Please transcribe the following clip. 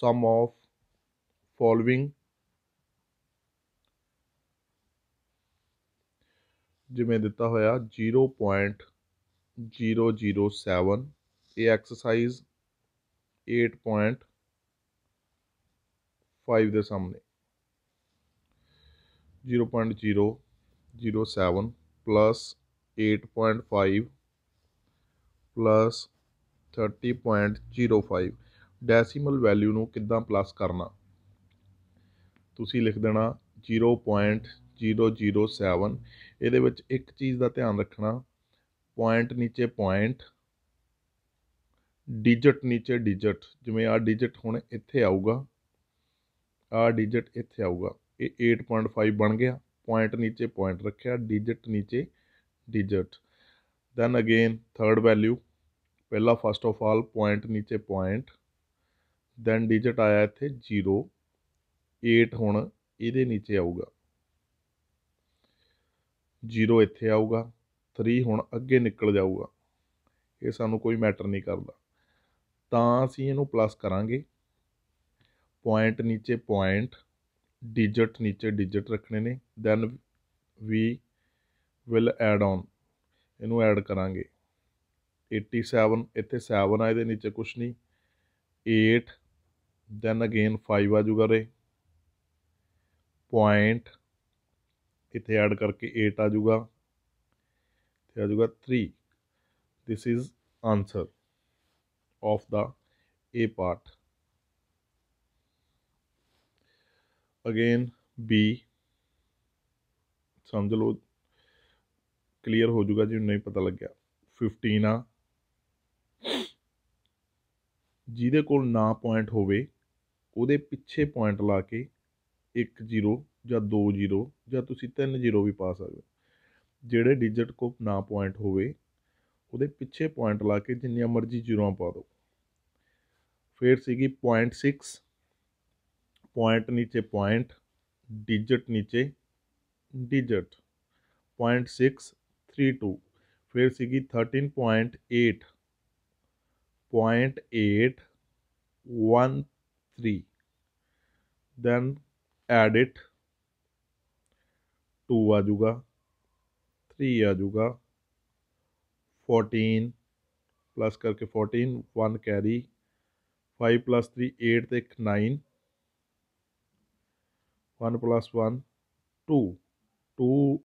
sum of following जिमें दिता हुआ zero point zero zero seven ये एक्सरसाइज एट पॉइंट फाइव के सामने zero point zero zero seven plus eight point five plus thirty point zero five decimal value ਨੂੰ ਕਿੱਦਾਂ plus ਕਰਨਾ ਤੁਸੀਂ ਲਿਖ ਦੇਣਾ 0.007 ਇਹਦੇ ਵਿੱਚ ਇੱਕ ਚੀਜ਼ ਦਾ ਧਿਆਨ ਰੱਖਣਾ ਪੁਆਇੰਟ ਨੀਚੇ ਪੁਆਇੰਟ ਡਿਜਿਟ ਨੀਚੇ ਡਿਜਿਟ ਜਿਵੇਂ ਆ ਡਿਜਿਟ ਹੁਣ ਇੱਥੇ ਆਊਗਾ ਆ ਡਿਜਿਟ ਇੱਥੇ ਆਊਗਾ ਇਹ 8.5 ਬਣ ਗਿਆ ਪੁਆਇੰਟ ਨੀਚੇ ਪੁਆਇੰਟ ਰੱਖਿਆ ਡਿਜਿਟ ਨੀਚੇ digit then again third value ਪਹਿਲਾ ਫਸਟ ਆਫ ਆਲ ਪੁਆਇੰਟ ਨੀਚੇ ਪੁਆਇੰਟ ਦੈਨ ਡਿਜਿਟ ਆਇਆ ਇੱਥੇ 0 8 ਹੁਣ ਇਹਦੇ ਨੀਚੇ ਆਊਗਾ 0 ਇੱਥੇ ਆਊਗਾ 3 ਹੁਣ ਅੱਗੇ ਨਿਕਲ ਜਾਊਗਾ ਇਹ ਸਾਨੂੰ ਕੋਈ ਮੈਟਰ ਨਹੀਂ ਕਰਦਾ ਤਾਂ ਅਸੀਂ ਇਹਨੂੰ ਪਲੱਸ ਕਰਾਂਗੇ ਪੁਆਇੰਟ ਨੀਚੇ ਪੁਆਇੰਟ ਡਿਜਿਟ ਨੀਚੇ ਡਿਜਿਟ ਰੱਖਣੇ ਨੇ then we will add on ਇਹਨੂੰ ਐਡ ਕਰਾਂਗੇ 87 ਇੱਥੇ 7 ਆ ਇਹਦੇ ਨੀਚੇ ਕੁਝ ਨਹੀਂ 8 दैन अगेन फाइव आजूगा रे पॉइंट इतने एड करके एट आजूगा जूगा three this is answer of the A part again B समझ लो क्लीयर हो जूगा जी नहीं पता लग फिफ्टीन आ जिदे को ना पॉइंट होवे पिछे पॉइंट ला के एक जीरो या दो जीरो या तीन जीरो भी पा सकते जोड़े डिजिट को ना पॉइंट हो पिछे पॉइंट ला के जिन् मर्जी जीरो पा दो फिर सी पॉइंट सिक्स पॉइंट नीचे पॉइंट डिजिट नीचे digit point six three two फिर C thirteen point eight point eight one three then add it two आ जाऊगा थ्री आ जाऊगा 14 प्लस करके fourteen one carry five plus 3 तो एक nine one plus one two to